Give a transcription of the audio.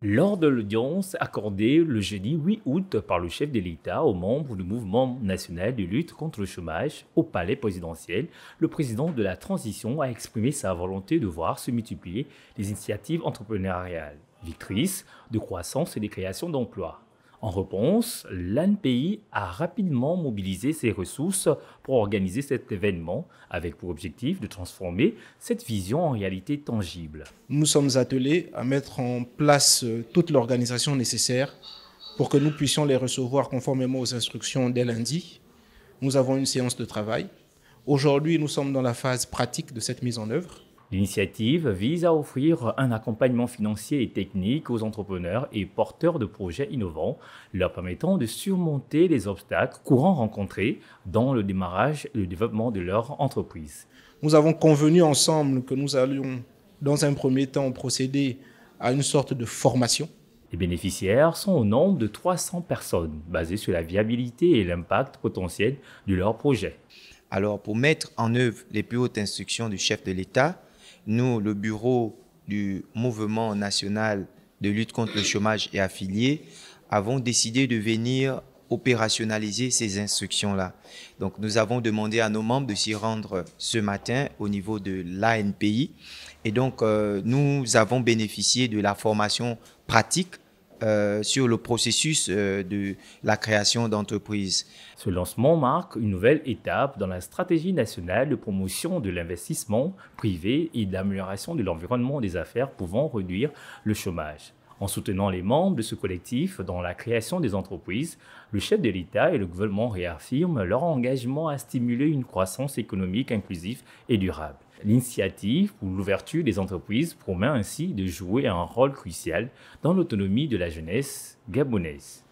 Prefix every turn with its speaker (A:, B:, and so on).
A: Lors de l'audience accordée le jeudi 8 août par le chef de l'État aux membres du mouvement national de lutte contre le chômage au palais présidentiel, le président de la transition a exprimé sa volonté de voir se multiplier les initiatives entrepreneuriales, victrices de croissance et de création d'emplois. En réponse, l'ANPI a rapidement mobilisé ses ressources pour organiser cet événement, avec pour objectif de transformer cette vision en réalité tangible.
B: Nous sommes attelés à mettre en place euh, toute l'organisation nécessaire pour que nous puissions les recevoir conformément aux instructions dès lundi. Nous avons une séance de travail. Aujourd'hui, nous sommes dans la phase pratique de
A: cette mise en œuvre. L'initiative vise à offrir un accompagnement financier et technique aux entrepreneurs et porteurs de projets innovants, leur permettant de surmonter les obstacles courants rencontrés dans le démarrage et le développement de leur entreprise.
B: Nous avons convenu ensemble que nous allions, dans un premier temps, procéder à une sorte de
A: formation les bénéficiaires sont au nombre de 300 personnes, basées sur la viabilité et l'impact potentiel de leur projet. Alors, pour mettre en œuvre les plus hautes instructions du
C: chef de l'État, nous, le bureau du mouvement national de lutte contre le chômage et affiliés, avons décidé de venir opérationnaliser ces instructions-là. Donc nous avons demandé à nos membres de s'y rendre ce matin au niveau de l'ANPI. Et donc euh, nous avons bénéficié de la formation
A: pratique euh, sur le processus euh, de la création d'entreprises. Ce lancement marque une nouvelle étape dans la stratégie nationale de promotion de l'investissement privé et d'amélioration de l'environnement des affaires pouvant réduire le chômage. En soutenant les membres de ce collectif dans la création des entreprises, le chef de l'État et le gouvernement réaffirment leur engagement à stimuler une croissance économique inclusive et durable. L'initiative pour l'ouverture des entreprises promet ainsi de jouer un rôle crucial dans l'autonomie de la jeunesse gabonaise.